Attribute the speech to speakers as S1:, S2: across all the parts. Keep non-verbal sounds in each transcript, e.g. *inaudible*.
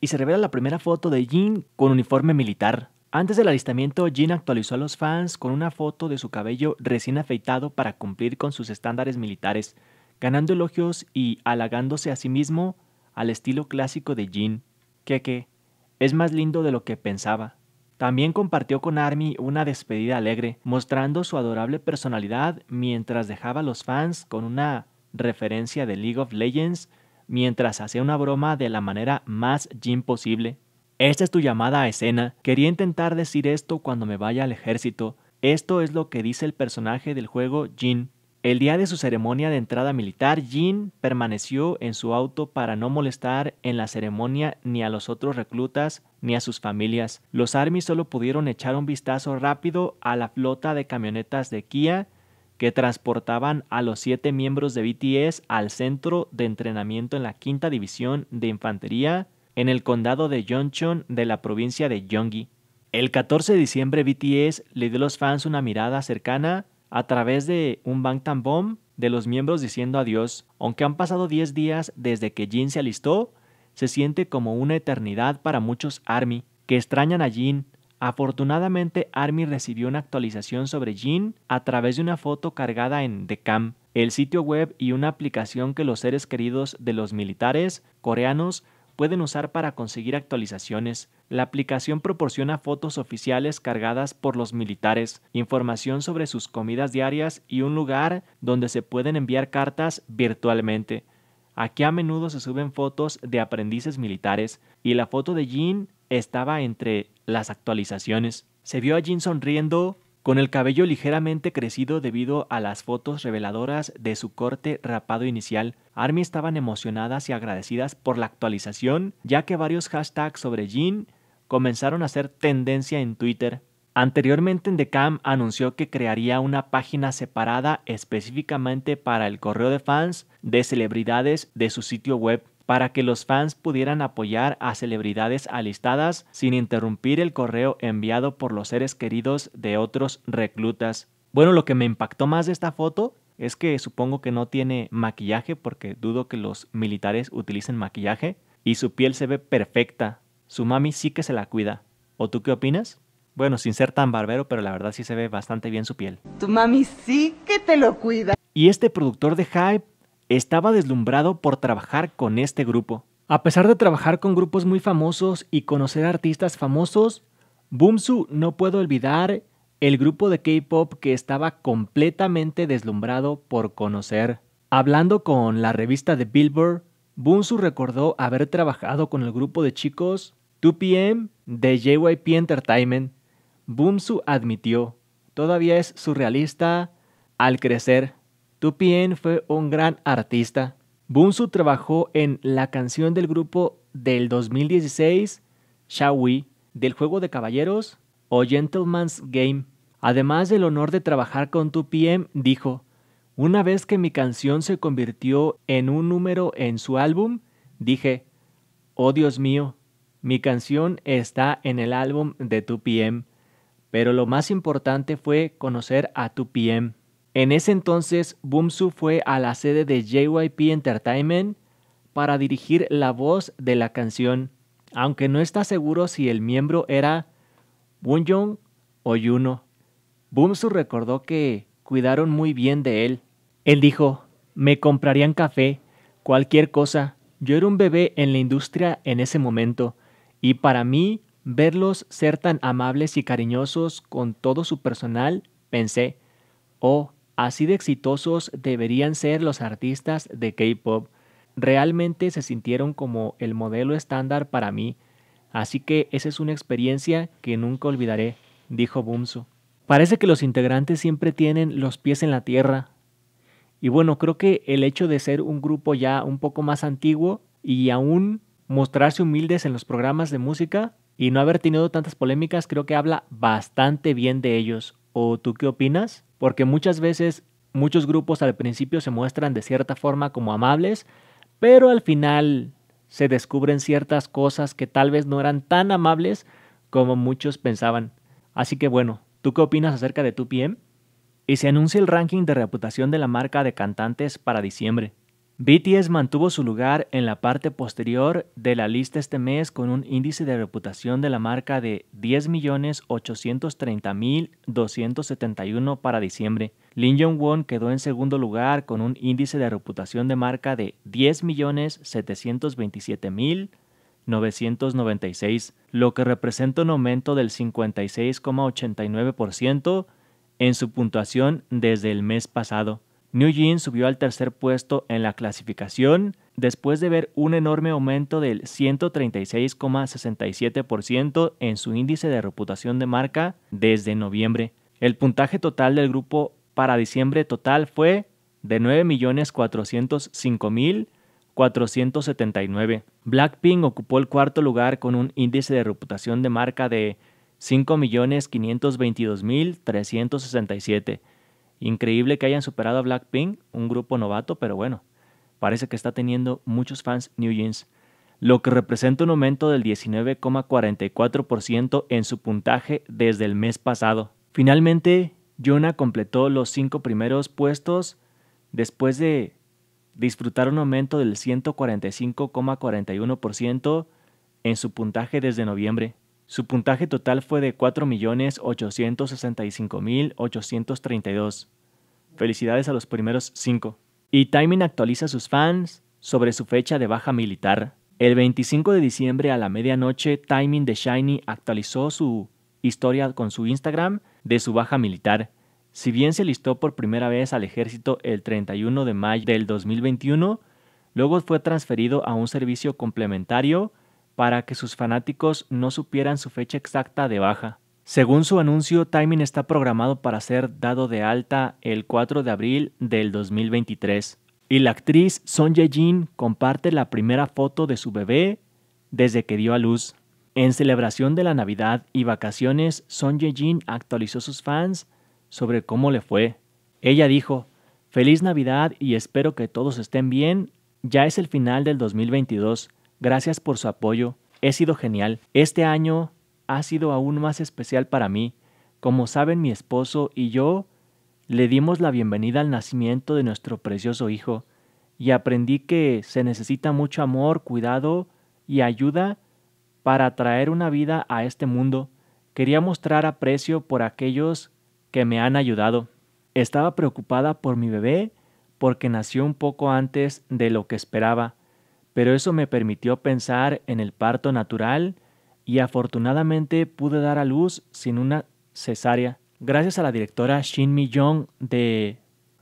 S1: y se revela la primera foto de Jin con uniforme militar. Antes del alistamiento, Jin actualizó a los fans con una foto de su cabello recién afeitado para cumplir con sus estándares militares, ganando elogios y halagándose a sí mismo al estilo clásico de Jin, Que que es más lindo de lo que pensaba. También compartió con Army una despedida alegre, mostrando su adorable personalidad mientras dejaba a los fans con una referencia de League of Legends mientras hacía una broma de la manera más Jim posible. Esta es tu llamada a escena. Quería intentar decir esto cuando me vaya al ejército. Esto es lo que dice el personaje del juego Jin. El día de su ceremonia de entrada militar, Jin permaneció en su auto para no molestar en la ceremonia ni a los otros reclutas ni a sus familias. Los ARMY solo pudieron echar un vistazo rápido a la flota de camionetas de Kia que transportaban a los siete miembros de BTS al centro de entrenamiento en la quinta división de infantería en el condado de Yonchon de la provincia de Gyeonggi. El 14 de diciembre BTS le dio a los fans una mirada cercana a través de un Bangtan Bomb de los miembros diciendo adiós. Aunque han pasado 10 días desde que Jin se alistó, se siente como una eternidad para muchos ARMY que extrañan a Jin Afortunadamente, Army recibió una actualización sobre Jin a través de una foto cargada en The Cam, el sitio web y una aplicación que los seres queridos de los militares coreanos pueden usar para conseguir actualizaciones. La aplicación proporciona fotos oficiales cargadas por los militares, información sobre sus comidas diarias y un lugar donde se pueden enviar cartas virtualmente. Aquí a menudo se suben fotos de aprendices militares y la foto de Jin estaba entre las actualizaciones. Se vio a Jin sonriendo, con el cabello ligeramente crecido debido a las fotos reveladoras de su corte rapado inicial. Army estaban emocionadas y agradecidas por la actualización, ya que varios hashtags sobre Jin comenzaron a ser tendencia en Twitter. Anteriormente, The Cam anunció que crearía una página separada específicamente para el correo de fans de celebridades de su sitio web para que los fans pudieran apoyar a celebridades alistadas sin interrumpir el correo enviado por los seres queridos de otros reclutas. Bueno, lo que me impactó más de esta foto es que supongo que no tiene maquillaje porque dudo que los militares utilicen maquillaje y su piel se ve perfecta. Su mami sí que se la cuida. ¿O tú qué opinas? Bueno, sin ser tan barbero, pero la verdad sí se ve bastante bien su piel. Tu mami sí que te lo cuida. Y este productor de Hype estaba deslumbrado por trabajar con este grupo. A pesar de trabajar con grupos muy famosos y conocer artistas famosos, Bumsu no puedo olvidar el grupo de K-pop que estaba completamente deslumbrado por conocer. Hablando con la revista de Billboard, Bumsu recordó haber trabajado con el grupo de chicos 2PM de JYP Entertainment. Bumsu admitió, todavía es surrealista al crecer. Tupien fue un gran artista. Bunsu trabajó en la canción del grupo del 2016, Shawi, del juego de caballeros o Gentleman's Game. Además del honor de trabajar con 2PM, dijo, una vez que mi canción se convirtió en un número en su álbum, dije, oh Dios mío, mi canción está en el álbum de 2PM, pero lo más importante fue conocer a 2PM. En ese entonces, Bumsu fue a la sede de JYP Entertainment para dirigir la voz de la canción, aunque no está seguro si el miembro era Bunjong o Yuno. Bumsu recordó que cuidaron muy bien de él. Él dijo, me comprarían café, cualquier cosa. Yo era un bebé en la industria en ese momento, y para mí, verlos ser tan amables y cariñosos con todo su personal, pensé, oh, Así de exitosos deberían ser los artistas de K-Pop. Realmente se sintieron como el modelo estándar para mí, así que esa es una experiencia que nunca olvidaré, dijo Bumso. Parece que los integrantes siempre tienen los pies en la tierra. Y bueno, creo que el hecho de ser un grupo ya un poco más antiguo y aún mostrarse humildes en los programas de música y no haber tenido tantas polémicas creo que habla bastante bien de ellos. ¿O tú qué opinas? porque muchas veces muchos grupos al principio se muestran de cierta forma como amables, pero al final se descubren ciertas cosas que tal vez no eran tan amables como muchos pensaban. Así que bueno, ¿tú qué opinas acerca de tu PM? Y se anuncia el ranking de reputación de la marca de cantantes para diciembre. BTS mantuvo su lugar en la parte posterior de la lista este mes con un índice de reputación de la marca de 10.830.271 para diciembre. Lin Jong-won quedó en segundo lugar con un índice de reputación de marca de 10.727.996, lo que representa un aumento del 56,89% en su puntuación desde el mes pasado. New subió al tercer puesto en la clasificación después de ver un enorme aumento del 136,67% en su índice de reputación de marca desde noviembre. El puntaje total del grupo para diciembre total fue de 9.405.479. Blackpink ocupó el cuarto lugar con un índice de reputación de marca de 5.522.367 Increíble que hayan superado a Blackpink, un grupo novato, pero bueno, parece que está teniendo muchos fans New Jeans, lo que representa un aumento del 19,44% en su puntaje desde el mes pasado. Finalmente, Jonah completó los cinco primeros puestos después de disfrutar un aumento del 145,41% en su puntaje desde noviembre. Su puntaje total fue de 4.865.832. Felicidades a los primeros cinco. Y Timing actualiza a sus fans sobre su fecha de baja militar. El 25 de diciembre a la medianoche, Timing de Shiny actualizó su historia con su Instagram de su baja militar. Si bien se listó por primera vez al ejército el 31 de mayo del 2021, luego fue transferido a un servicio complementario para que sus fanáticos no supieran su fecha exacta de baja. Según su anuncio, Timing está programado para ser dado de alta el 4 de abril del 2023. Y la actriz Son Ye Jin comparte la primera foto de su bebé desde que dio a luz. En celebración de la Navidad y vacaciones, Son Ye Jin actualizó a sus fans sobre cómo le fue. Ella dijo, Feliz Navidad y espero que todos estén bien. Ya es el final del 2022. Gracias por su apoyo. He sido genial. Este año ha sido aún más especial para mí. Como saben, mi esposo y yo le dimos la bienvenida al nacimiento de nuestro precioso hijo y aprendí que se necesita mucho amor, cuidado y ayuda para traer una vida a este mundo. Quería mostrar aprecio por aquellos que me han ayudado. Estaba preocupada por mi bebé porque nació un poco antes de lo que esperaba pero eso me permitió pensar en el parto natural y afortunadamente pude dar a luz sin una cesárea. Gracias a la directora Shin Mi-jong de,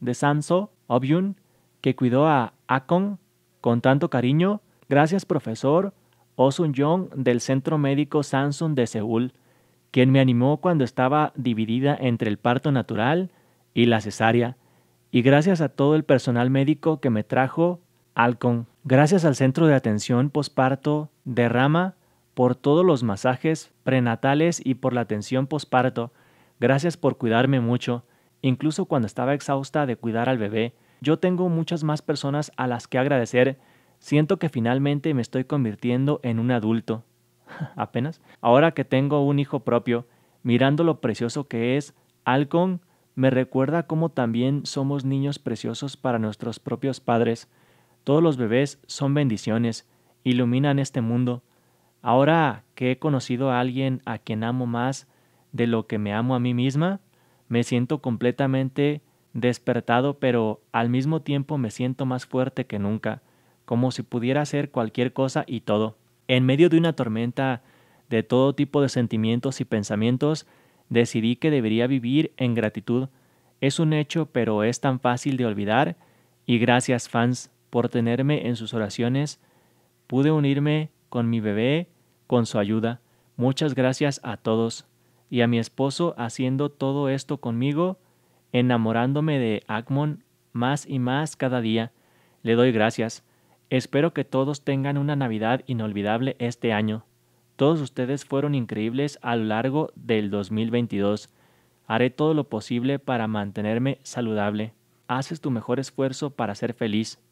S1: de Sanso Obyun, que cuidó a Akon con tanto cariño. Gracias, profesor Osun oh Jong del Centro Médico Samsung de Seúl, quien me animó cuando estaba dividida entre el parto natural y la cesárea. Y gracias a todo el personal médico que me trajo Alcon, gracias al Centro de Atención Posparto de Rama, por todos los masajes prenatales y por la atención posparto. Gracias por cuidarme mucho, incluso cuando estaba exhausta de cuidar al bebé. Yo tengo muchas más personas a las que agradecer. Siento que finalmente me estoy convirtiendo en un adulto. *laughs* Apenas. Ahora que tengo un hijo propio, mirando lo precioso que es, Alcon me recuerda cómo también somos niños preciosos para nuestros propios padres. Todos los bebés son bendiciones, iluminan este mundo. Ahora que he conocido a alguien a quien amo más de lo que me amo a mí misma, me siento completamente despertado, pero al mismo tiempo me siento más fuerte que nunca, como si pudiera hacer cualquier cosa y todo. En medio de una tormenta de todo tipo de sentimientos y pensamientos, decidí que debería vivir en gratitud. Es un hecho, pero es tan fácil de olvidar. Y gracias, fans, por tenerme en sus oraciones, pude unirme con mi bebé, con su ayuda. Muchas gracias a todos y a mi esposo haciendo todo esto conmigo, enamorándome de Akmon más y más cada día. Le doy gracias. Espero que todos tengan una Navidad inolvidable este año. Todos ustedes fueron increíbles a lo largo del 2022. Haré todo lo posible para mantenerme saludable. Haces tu mejor esfuerzo para ser feliz.